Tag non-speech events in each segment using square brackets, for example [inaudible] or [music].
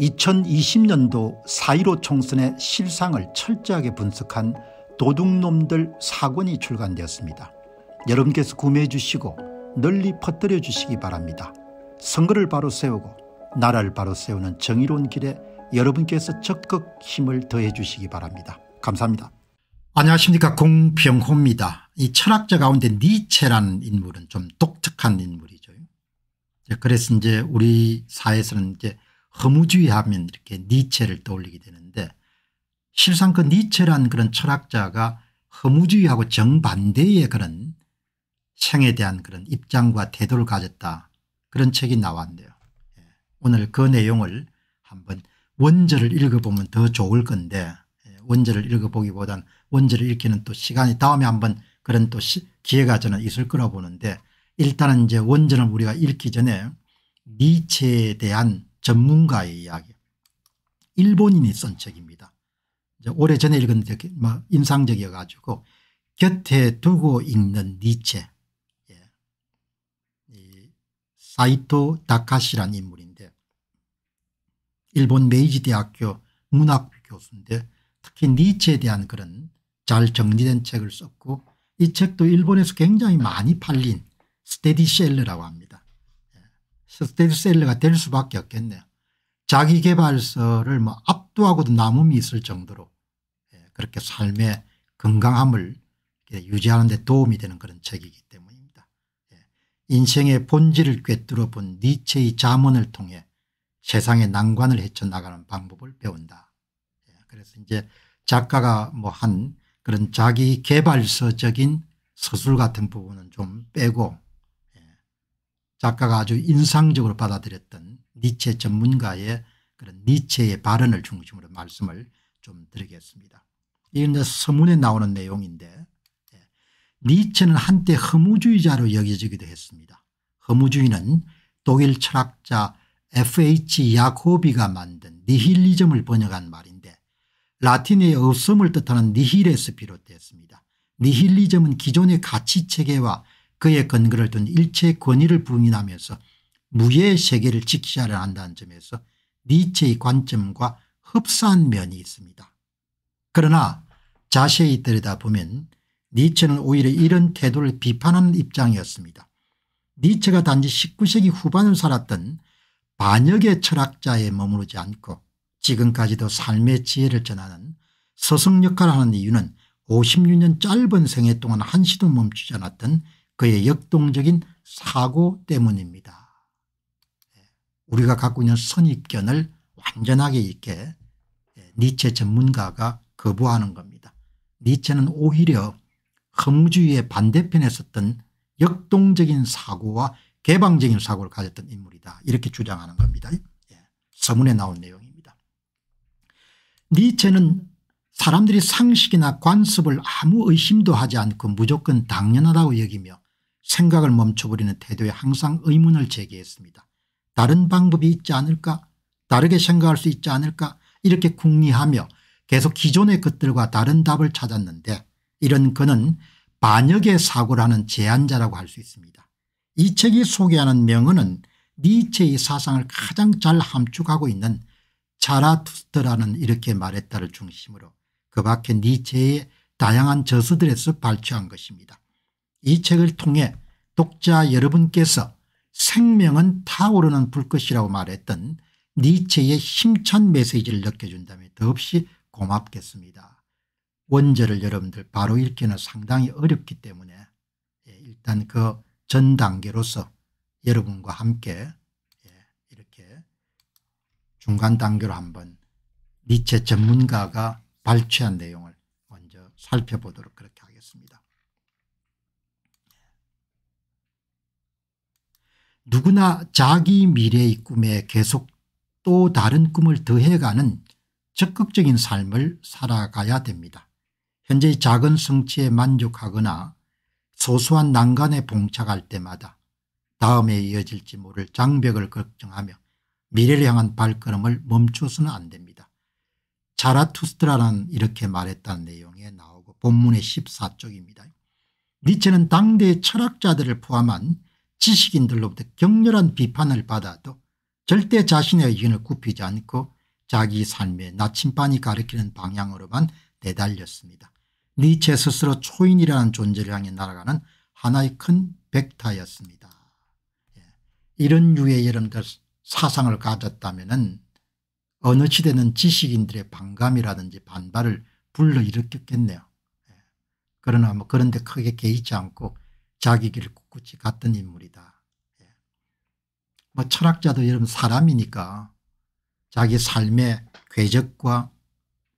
2020년도 4.15 총선의 실상을 철저하게 분석한 도둑놈들 사권이 출간되었습니다. 여러분께서 구매해 주시고 널리 퍼뜨려 주시기 바랍니다. 선거를 바로 세우고 나라를 바로 세우는 정의로운 길에 여러분께서 적극 힘을 더해 주시기 바랍니다. 감사합니다. 안녕하십니까 공병호입니다. 이 철학자 가운데 니체라는 인물은 좀 독특한 인물이죠. 예, 그래서 이제 우리 사회에서는 이제 허무주의 하면 이렇게 니체를 떠올리게 되는데 실상 그 니체란 그런 철학자가 허무주의하고 정반대의 그런 생에 대한 그런 입장과 태도를 가졌다 그런 책이 나왔네요. 예. 오늘 그 내용을 한번 원절을 읽어보면 더 좋을 건데 예. 원절을 읽어보기보단 원절을 읽기는 또 시간이 다음에 한번 그런 또 기회가 저는 있을 거라 보는데 일단은 이제 원전을 우리가 읽기 전에 니체에 대한 전문가의 이야기. 일본인이 쓴 책입니다. 오래전에 읽었는 뭐 인상적이어 가지고 곁에 두고 읽는 니체. 예. 사이토 다카시란 인물인데 일본 메이지 대학교 문학 교수인데 특히 니체에 대한 그런 잘 정리된 책을 썼고 이 책도 일본에서 굉장히 많이 팔린 스테디셀러라고 합니다. 스테디셀러가 될 수밖에 없겠네요. 자기개발서를 뭐 압도하고도 남음이 있을 정도로 예, 그렇게 삶의 건강함을 유지하는 데 도움이 되는 그런 책이기 때문입니다. 예, 인생의 본질을 꿰뚫어 본 니체의 자문을 통해 세상의 난관을 헤쳐나가는 방법을 배운다. 예, 그래서 이제 작가가 뭐 한 그런 자기 개발서적인 서술 같은 부분은 좀 빼고 작가가 아주 인상적으로 받아들였던 니체 전문가의 그런 니체의 발언을 중심으로 말씀을 좀 드리겠습니다. 이건 이제 서문에 나오는 내용인데 예, 니체는 한때 허무주의자로 여겨지기도 했습니다. 허무주의는 독일 철학자 F.H. 야코비가 만든 니힐리즘을 번역한 말인데 라틴의 없음을 뜻하는 니힐에서 비롯됐습니다. 니힐리즘은 기존의 가치체계와 그에 근거를 둔 일체 의 권위를 부인하면서 무예의 세계를 직시하려 한다는 점에서 니체의 관점과 흡사한 면이 있습니다. 그러나 자세히 들여다보면 니체는 오히려 이런 태도를 비판하는 입장이었습니다. 니체가 단지 19세기 후반을 살았던 반역의 철학자에 머무르지 않고 지금까지도 삶의 지혜를 전하는 서성 역할을 하는 이유는 56년 짧은 생애 동안 한시도 멈추지 않았던 그의 역동적인 사고 때문입니다. 예, 우리가 갖고 있는 선입견을 완전하게 있게 예, 니체 전문가가 거부하는 겁니다. 니체는 오히려 허무주의의 반대편에 섰던 역동적인 사고와 개방적인 사고를 가졌던 인물이다 이렇게 주장하는 겁니다. 예. 서문에 나온 내용입니다. 니체는 사람들이 상식이나 관습을 아무 의심도 하지 않고 무조건 당연하다고 여기며 생각을 멈춰버리는 태도에 항상 의문을 제기했습니다. 다른 방법이 있지 않을까 다르게 생각할 수 있지 않을까 이렇게 궁리하며 계속 기존의 것들과 다른 답을 찾았는데 이런 그는 반역의 사고라는 제안자라고할 수 있습니다. 이 책이 소개하는 명언은 니체의 사상을 가장 잘 함축하고 있는 자라투스트라는 이렇게 말했다를 중심으로 그 밖에 니체의 다양한 저서들에서 발췌한 것입니다. 이 책을 통해 독자 여러분께서 생명은 타오르는 불꽃이라고 말했던 니체의 힘찬 메시지를 느껴준다면 더없이 고맙겠습니다. 원제를 여러분들 바로 읽기는 상당히 어렵기 때문에 예, 일단 그 전 단계로서 여러분과 함께 예, 이렇게 중간 단계로 한번 니체 전문가가 발췌한 내용을 먼저 살펴보도록 그렇게 누구나 자기 미래의 꿈에 계속 또 다른 꿈을 더해가는 적극적인 삶을 살아가야 됩니다. 현재의 작은 성취에 만족하거나 소소한 난간에 봉착할 때마다 다음에 이어질지 모를 장벽을 걱정하며 미래를 향한 발걸음을 멈춰서는 안 됩니다. 자라투스트라는 이렇게 말했다는 내용에 나오고 본문의 14쪽입니다. 니체는 당대의 철학자들을 포함한 지식인들로부터 격렬한 비판을 받아도 절대 자신의 의견을 굽히지 않고 자기 삶의 나침반이 가리키는 방향으로만 내달렸습니다. 니체 스스로 초인이라는 존재를 향해 날아가는 하나의 큰 백타였습니다. 예. 이런 유의 이런 사상을 가졌다면 어느 시대는 지식인들의 반감이라든지 반발을 불러일으켰겠네요. 예. 그러나 뭐 그런데 크게 개의치 않고 자기 길을 꿋꿋이 갔던 인물이다. 예. 뭐 철학자도 여러분 사람이니까 자기 삶의 궤적과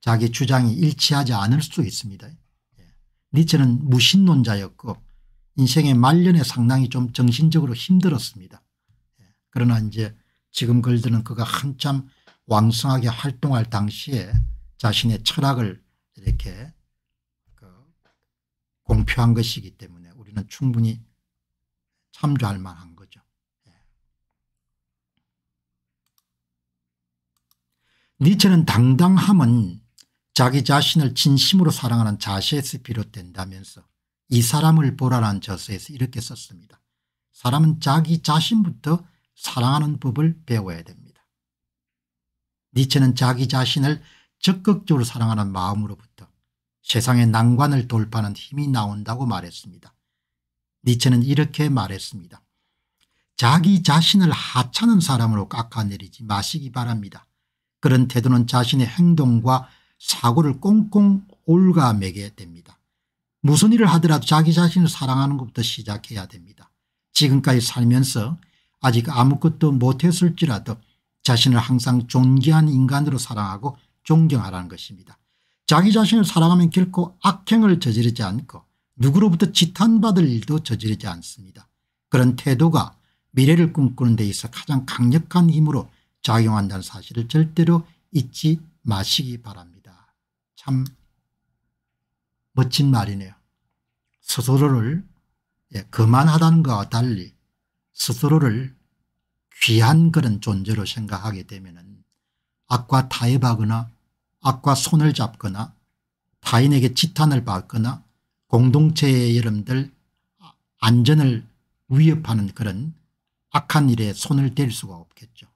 자기 주장이 일치하지 않을 수 있습니다. 예. 니체는 무신론자였고 인생의 말년에 상당히 좀 정신적으로 힘들었습니다. 예. 그러나 이제 지금 글들은 그가 한참 왕성하게 활동할 당시에 자신의 철학을 이렇게 그 공표한 것이기 때문에 충분히 참조할 만한 거죠. 예. 니체는 당당함은 자기 자신을 진심으로 사랑하는 자세에서 비롯된다면서 이 사람을 보라는 저서에서 이렇게 썼습니다. 사람은 자기 자신부터 사랑하는 법을 배워야 됩니다. 니체는 자기 자신을 적극적으로 사랑하는 마음으로부터 세상의 난관을 돌파하는 힘이 나온다고 말했습니다. 니체는 이렇게 말했습니다. 자기 자신을 하찮은 사람으로 깎아내리지 마시기 바랍니다. 그런 태도는 자신의 행동과 사고를 꽁꽁 올가매게 됩니다. 무슨 일을 하더라도 자기 자신을 사랑하는 것부터 시작해야 됩니다. 지금까지 살면서 아직 아무것도 못했을지라도 자신을 항상 존귀한 인간으로 사랑하고 존경하라는 것입니다. 자기 자신을 사랑하면 결코 악행을 저지르지 않고 누구로부터 지탄받을 일도 저지르지 않습니다. 그런 태도가 미래를 꿈꾸는 데 있어 가장 강력한 힘으로 작용한다는 사실을 절대로 잊지 마시기 바랍니다. 참 멋진 말이네요. 스스로를 예, 그만하다는 것과 달리 스스로를 귀한 그런 존재로 생각하게 되면 악과 타협하거나 악과 손을 잡거나 타인에게 지탄을 받거나 공동체의 여러분들 안전을 위협하는 그런 악한 일에 손을 댈 수가 없겠죠.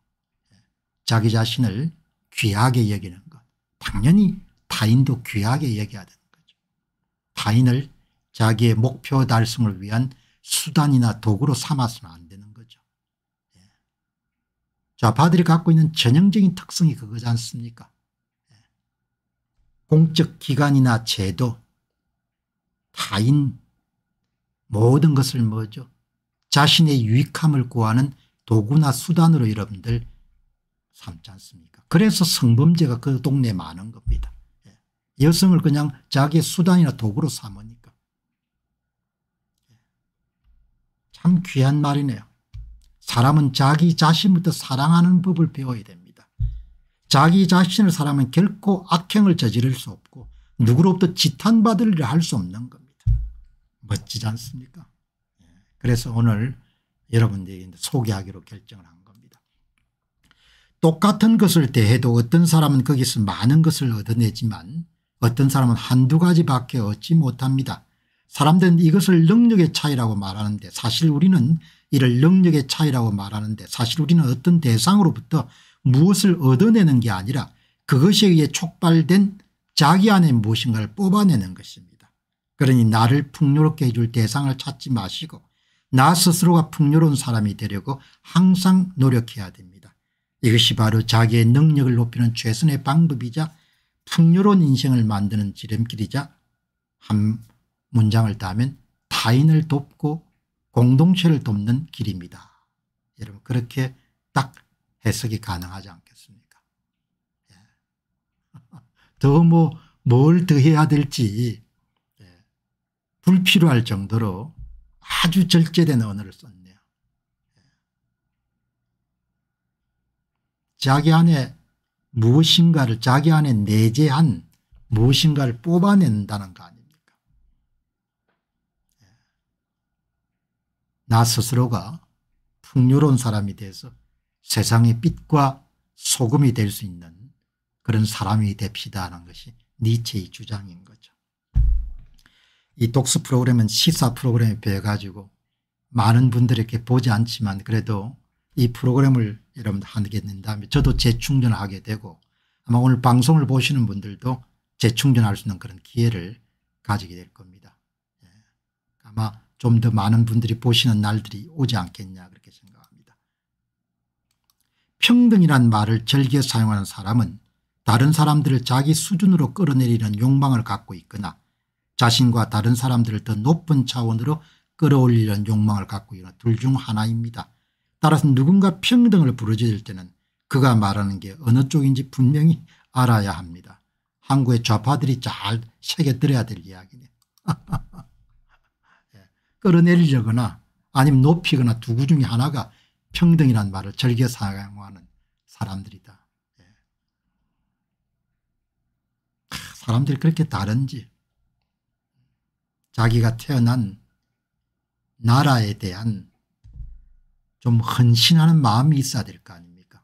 자기 자신을 귀하게 여기는 것. 당연히 타인도 귀하게 여겨야 되는 거죠. 타인을 자기의 목표 달성을 위한 수단이나 도구로 삼아서는 안 되는 거죠. 예. 좌파들이 갖고 있는 전형적인 특성이 그거지 않습니까? 예. 공적 기관이나 제도 타인 모든 것을 뭐죠 자신의 유익함을 구하는 도구나 수단으로 여러분들 삼지 않습니까 그래서 성범죄가 그 동네에 많은 겁니다 예. 여성을 그냥 자기의 수단이나 도구로 삼으니까 예. 참 귀한 말이네요 사람은 자기 자신부터 사랑하는 법을 배워야 됩니다 자기 자신을 사람은 결코 악행을 저지를 수 없고 누구로부터 지탄받으려 할수 없는 겁니다 멋지지 않습니까? 그래서 오늘 여러분들에게 소개하기로 결정을 한 겁니다. 똑같은 것을 대해도 어떤 사람은 거기서 많은 것을 얻어내지만 어떤 사람은 한두 가지밖에 얻지 못합니다. 사람들은 이것을 능력의 차이라고 말하는데 사실 우리는 이를 능력의 차이라고 말하는데 사실 우리는 어떤 대상으로부터 무엇을 얻어내는 게 아니라 그것에 의해 촉발된 자기 안에 무엇인가를 뽑아내는 것입니다. 그러니 나를 풍요롭게 해줄 대상을 찾지 마시고 나 스스로가 풍요로운 사람이 되려고 항상 노력해야 됩니다. 이것이 바로 자기의 능력을 높이는 최선의 방법이자 풍요로운 인생을 만드는 지름길이자 한 문장을 따면 타인을 돕고 공동체를 돕는 길입니다. 여러분 그렇게 딱 해석이 가능하지 않겠습니까 예. [laughs] 더뭐 뭘 더해야 될지 불필요할 정도로 아주 절제된 언어를 썼네요. 자기 안에 무엇인가를 자기 안에 내재한 무엇인가를 뽑아낸다는 거 아닙니까 나 스스로가 풍요로운 사람이 돼서 세상의 빛과 소금이 될 수 있는 그런 사람이 됩시다 하는 것이 니체의 주장인 거죠. 이 독서 프로그램은 시사 프로그램에 비해 가지고 많은 분들에게 보지 않지만 그래도 이 프로그램을 여러분들 하게 된다음에 저도 재충전을 하게 되고 아마 오늘 방송을 보시는 분들도 재충전할 수 있는 그런 기회를 가지게 될 겁니다. 예. 아마 좀 더 많은 분들이 보시는 날들이 오지 않겠냐 그렇게 생각합니다. 평등이란 말을 즐겨 사용하는 사람은 다른 사람들을 자기 수준으로 끌어내리는 욕망을 갖고 있거나 자신과 다른 사람들을 더 높은 차원으로 끌어올리려는 욕망을 갖고 있는 둘 중 하나입니다. 따라서 누군가 평등을 부르짖을 때는 그가 말하는 게 어느 쪽인지 분명히 알아야 합니다. 한국의 좌파들이 잘 새겨들어야 될 이야기네. [laughs] 예, 끌어내리려거나 아니면 높이거나 두구 중에 하나가 평등이란 말을 즐겨 사용하는 사람들이다. 예. 사람들이 그렇게 다른지 자기가 태어난 나라에 대한 좀 헌신하는 마음이 있어야 될 거 아닙니까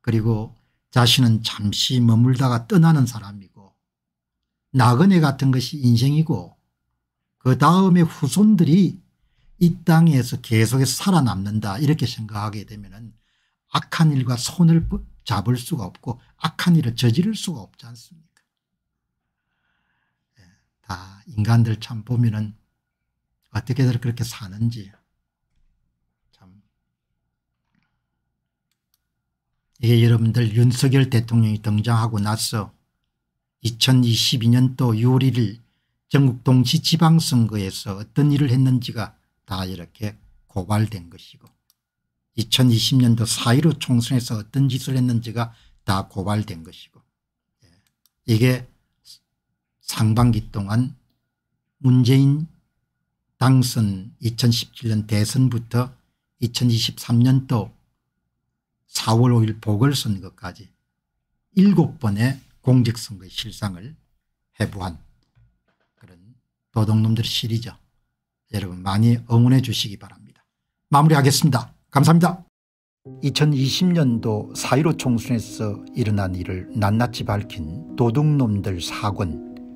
그리고 자신은 잠시 머물다가 떠나는 사람이고 나그네 같은 것이 인생이고 그 다음에 후손들이 이 땅에서 계속해서 살아남는다 이렇게 생각하게 되면 악한 일과 손을 잡을 수가 없고 악한 일을 저지를 수가 없지 않습니까 다 인간들 참 보면은 어떻게들 그렇게 사는지 참 이게 여러분들 윤석열 대통령이 등장하고 나서 2022년도 6월 1일 전국 동시 지방선거에서 어떤 일을 했는지가 다 이렇게 고발된 것이고 2020년도 4.15 총선에서 어떤 짓을 했는지가 다 고발된 것이고 예. 이게 상반기 동안 문재인 당선 2017년 대선부터 2023년도 4월 5일 보궐선거까지 7번의 공직선거 실상을 해부한 그런 도둑놈들 시리죠 여러분 많이 응원해 주시기 바랍니다. 마무리하겠습니다. 감사합니다. 2020년도 4.15 총선에서 일어난 일을 낱낱이 밝힌 도둑놈들 사권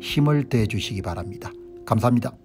힘을 대 주시기 바랍니다. 감사합니다.